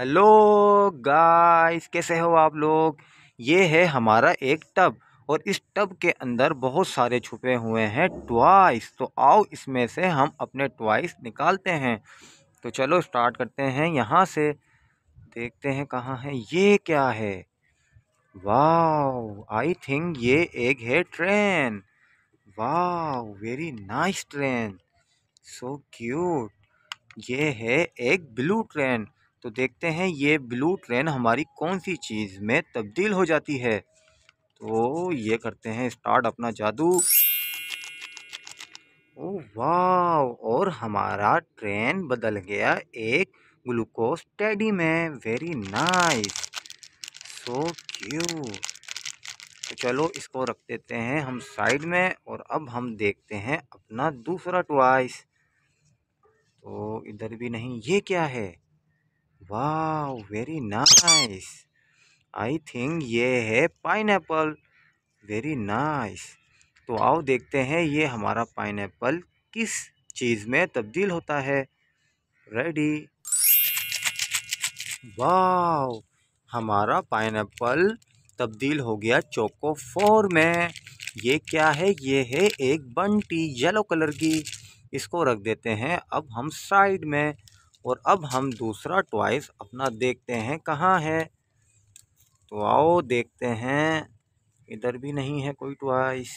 hello guys कैसे हो आप लोग ये है हमारा एक टब और इस टब के अंदर बहुत सारे छुपे हुए हैं ट्वाइस तो आओ इसमें से हम अपने ट्वाइस निकालते हैं तो चलो स्टार्ट करते हैं यहाँ से देखते हैं कहाँ है ये क्या है वाह आई थिंक ये एक है ट्रेन वाह very nice train so cute ये है एक ब्लू ट्रेन तो देखते हैं ये ब्लू ट्रेन हमारी कौन सी चीज़ में तब्दील हो जाती है तो ये करते हैं स्टार्ट अपना जादू ओ वाह और हमारा ट्रेन बदल गया एक ग्लूकोज टैडी में वेरी नाइस सो क्यू तो चलो इसको रख देते हैं हम साइड में और अब हम देखते हैं अपना दूसरा ट्वाइस तो इधर भी नहीं ये क्या है वाह वेरी नाइस आई थिंक ये है पाइन वेरी नाइस तो आओ देखते हैं ये हमारा पाइन किस चीज़ में तब्दील होता है रेडी वाह हमारा पाइन तब्दील हो गया चोको फोर में ये क्या है ये है एक बंटी येलो कलर की इसको रख देते हैं अब हम साइड में और अब हम दूसरा ट्वाइस अपना देखते हैं कहाँ है तो आओ देखते हैं इधर भी नहीं है कोई ट्वाइस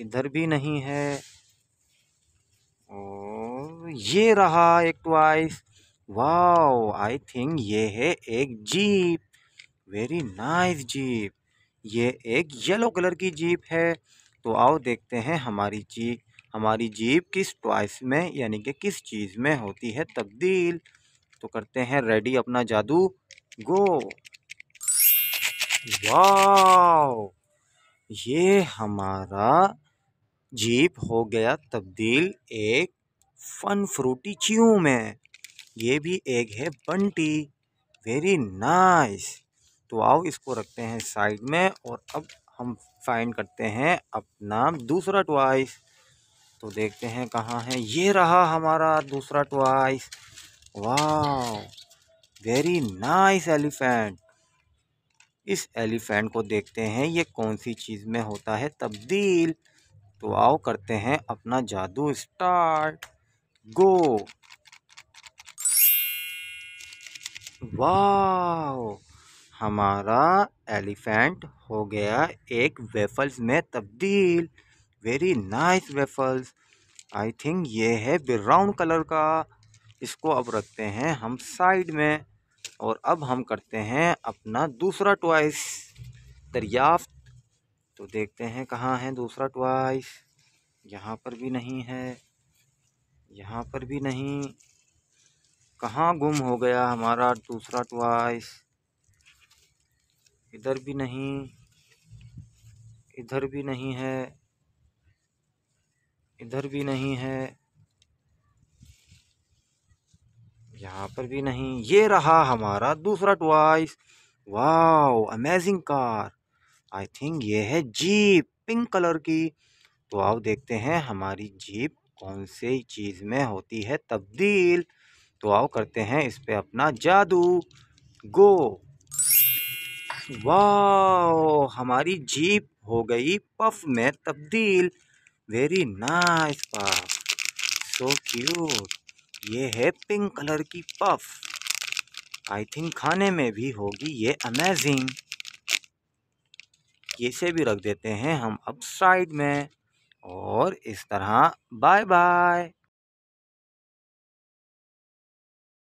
इधर भी नहीं है और ये रहा एक ट्वाइस वाओ आई थिंक ये है एक जीप वेरी नाइस जीप ये एक येलो कलर की जीप है तो आओ देखते हैं हमारी जीप हमारी जीप किस ट्वाइस में यानी कि किस चीज़ में होती है तब्दील तो करते हैं रेडी अपना जादू गो वाओ ये हमारा जीप हो गया तब्दील एक फन फ्रूटी च्यू में ये भी एक है बंटी वेरी नाइस तो आओ इसको रखते हैं साइड में और अब हम फाइंड करते हैं अपना दूसरा ट्वाइस तो देखते हैं कहाँ है ये रहा हमारा दूसरा ट्वाइस वाह वेरी नाइस एलिफेंट इस एलिफेंट को देखते हैं ये कौन सी चीज़ में होता है तब्दील तो आओ करते हैं अपना जादू स्टार्ट गो वाह हमारा एलिफेंट हो गया एक वेफल्स में तब्दील very nice waffles I think ये है ब्राउन कलर का इसको अब रखते हैं हम साइड में और अब हम करते हैं अपना दूसरा ट्वाइस दरियाफ्त तो देखते हैं कहाँ है दूसरा ट्वाइस यहाँ पर भी नहीं है यहाँ पर भी नहीं कहाँ गुम हो गया हमारा दूसरा ट्वाइस इधर भी नहीं इधर भी नहीं है इधर भी नहीं है यहाँ पर भी नहीं ये रहा हमारा दूसरा toys wow amazing car I think ये है जीप पिंक कलर की तो आओ देखते हैं हमारी जीप कौन से चीज़ में होती है तब्दील तो आओ करते हैं इस पे अपना जादू गो वाओ हमारी जीप हो गई पफ में तब्दील very nice puff so cute ये है पिंक कलर की पफ आई थिंक खाने में भी होगी ये अमेजिंग इसे भी रख देते हैं हम अब साइड में और इस तरह बाय बाय